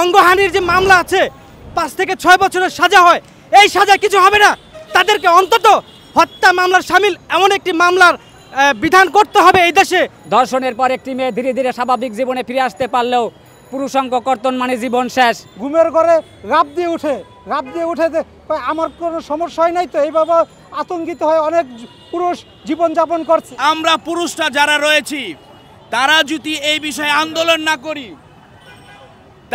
অঙ্গহানির যে মামলা আছে পাঁচ থেকে ছয় বছরের সাজা হয় এই সাজা কিছু হবে না তাদেরকে অন্তত হত্যা মামলার সামিল এমন একটি মামলার বিধান করতে হবে এই দেশে ধর্ষণের পর একটি মেয়ে ধীরে ধীরে স্বাভাবিক জীবনে ফিরে আসতে পারলেও পুরুষাঙ্গ কর্তন মানে জীবন শেষ ঘুমের ঘরে রাব দিয়ে উঠে রাব দিয়ে উঠে আমার কোনো সমস্যা হয় নাই তো এইভাবে আতঙ্কিত হয় অনেক পুরুষ জীবনযাপন করছে আমরা পুরুষরা যারা রয়েছি তারা যদি এই বিষয়ে আন্দোলন না করি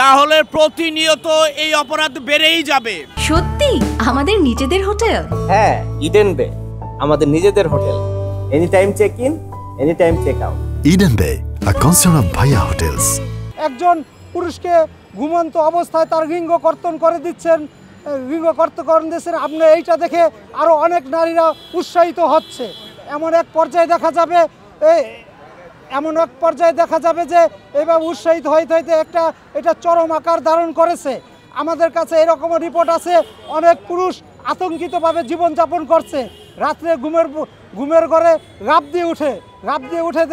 তাহলে প্রতিনিয়ত এই অপরাধ বেড়েই যাবে সত্যি আমাদের নিজেদের হোটেল হ্যাঁ ইডেন বে আমাদের নিজেদের hotel any time check in any time check out Eden Bay a concern of Bhaiya hotels একজন পুরুষকে ঘুমন্ত অবস্থায় তার লিঙ্গ কর্তন করে দিচ্ছেন লিঙ্গ কর্তন দিচ্ছেন আপনি এইটা দেখে আরও অনেক নারীরা উৎসাহিত হচ্ছে এমন এক পর্যায়ে দেখা যাবে এমন এক পর্যায়ে দেখা যাবে যে এবার উৎসাহিত হইতে হইতে একটা এটা চরম আকার ধারণ করেছে আমাদের কাছে এরকম রিপোর্ট আছে অনেক পুরুষ আতঙ্কিতভাবে জীবনযাপন করছে রাত্রে ঘুমের ঘুমের ঘরে গাপ দিয়ে উঠে গাপ দিয়ে উঠে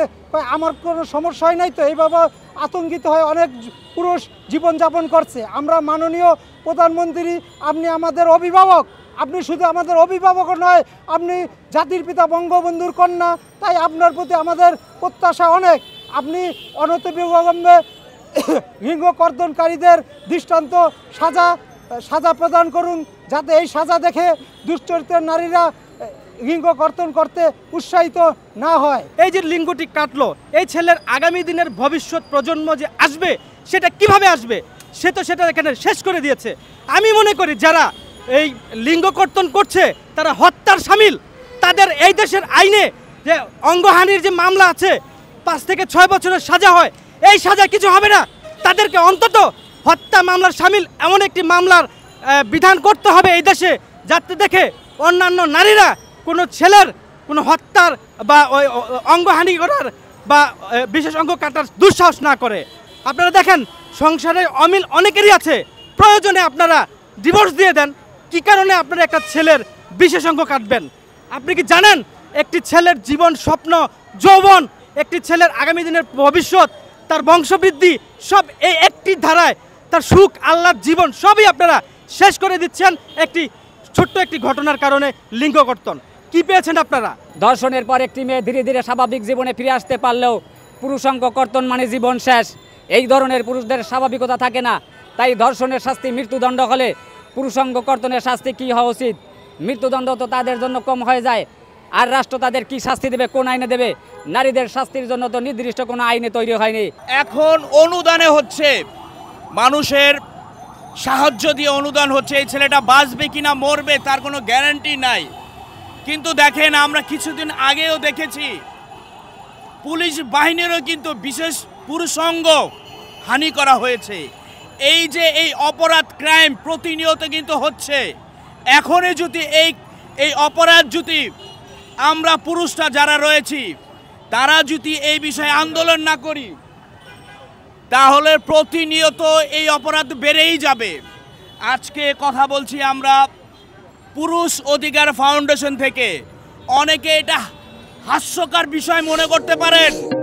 আমার কোনো সমস্যা হয় নাই তো এইভাবে আতঙ্কিত হয় অনেক পুরুষ জীবনযাপন করছে আমরা মাননীয় প্রধানমন্ত্রী আপনি আমাদের অভিভাবক আপনি শুধু আমাদের অভিভাবক নয় আপনি জাতির পিতা বঙ্গবন্ধুর কন্যা তাই আপনার প্রতি আমাদের প্রত্যাশা অনেক আপনি অনতিবিলম্বে লিঙ্গ কর্দনকারীদের দৃষ্টান্ত সাজা সাজা প্রদান করুন যাতে এই সাজা দেখে দুশ্চরিত্রের নারীরা লিঙ্গ কর্তন করতে উৎসাহিত না হয় এই যে লিঙ্গটি কাটলো এই ছেলের আগামী দিনের ভবিষ্যৎ প্রজন্ম যে আসবে সেটা কিভাবে আসবে সে তো সেটা এখানে শেষ করে দিয়েছে আমি মনে করি যারা এই লিঙ্গ কর্তন করছে তারা হত্যার সামিল তাদের এই দেশের আইনে যে অঙ্গহানির যে মামলা আছে পাঁচ থেকে ছয় বছরের সাজা হয় এই সাজা কিছু হবে না তাদেরকে অন্তত হত্যা মামলার সামিল এমন একটি মামলার বিধান করতে হবে এই দেশে যাতে দেখে অন্যান্য নারীরা কোনো ছেলের কোনো হত্যার বা ওই অঙ্গহানি করার বা বিশেষ অঙ্গ কাটার দুঃসাহস না করে আপনারা দেখেন সংসারে অমিল অনেকেরই আছে প্রয়োজনে আপনারা ডিভোর্স দিয়ে দেন কি কারণে আপনারা একটা ছেলের বিশেষ অঙ্গ কাটবেন আপনি কি জানেন একটি ছেলের জীবন স্বপ্ন যৌবন একটি ছেলের আগামী দিনের ভবিষ্যৎ তার বংশবৃদ্ধি সব এই একটি ধারায় তার সুখ আল্লাহর জীবন সবই আপনারা শেষ করে দিচ্ছেন একটি ছোট্ট একটি ঘটনার কারণে লিঙ্গকর্তন কি পেয়েছেন আপনারা দর্শনের পর একটি মেয়ে ধীরে ধীরে স্বাভাবিক জীবনে ফিরে আসতে পারলেও পুরুষাঙ্গ কর্তন মানে জীবন শেষ এই ধরনের পুরুষদের স্বাভাবিকতা থাকে না তাই ধর্ষণের শাস্তি মৃত্যুদণ্ড হলে পুরুষাঙ্গ কর্তনের শাস্তি কী হওয়া উচিত মৃত্যুদণ্ড তো তাদের জন্য কম হয়ে যায় আর রাষ্ট্র তাদের কি শাস্তি দেবে কোন আইনে দেবে নারীদের শাস্তির জন্য তো নির্দিষ্ট কোনো আইনে তৈরি হয়নি এখন অনুদানে হচ্ছে মানুষের সাহায্য দিয়ে অনুদান হচ্ছে এই ছেলেটা বাঁচবে কি না মরবে তার কোনো গ্যারান্টি নাই কিন্তু দেখেন আমরা কিছুদিন আগেও দেখেছি পুলিশ বাহিনীরও কিন্তু বিশেষ পুরুষঙ্গ হানি করা হয়েছে এই যে এই অপরাধ ক্রাইম প্রতিনিয়ত কিন্তু হচ্ছে এখনই যদি এই এই অপরাধ যদি আমরা পুরুষরা যারা রয়েছি তারা যদি এই বিষয়ে আন্দোলন না করি তাহলে প্রতিনিয়ত এই অপরাধ বেড়েই যাবে আজকে কথা বলছি আমরা পুরুষ অধিকার ফাউন্ডেশন থেকে অনেকে এটা হাস্যকর বিষয় মনে করতে পারেন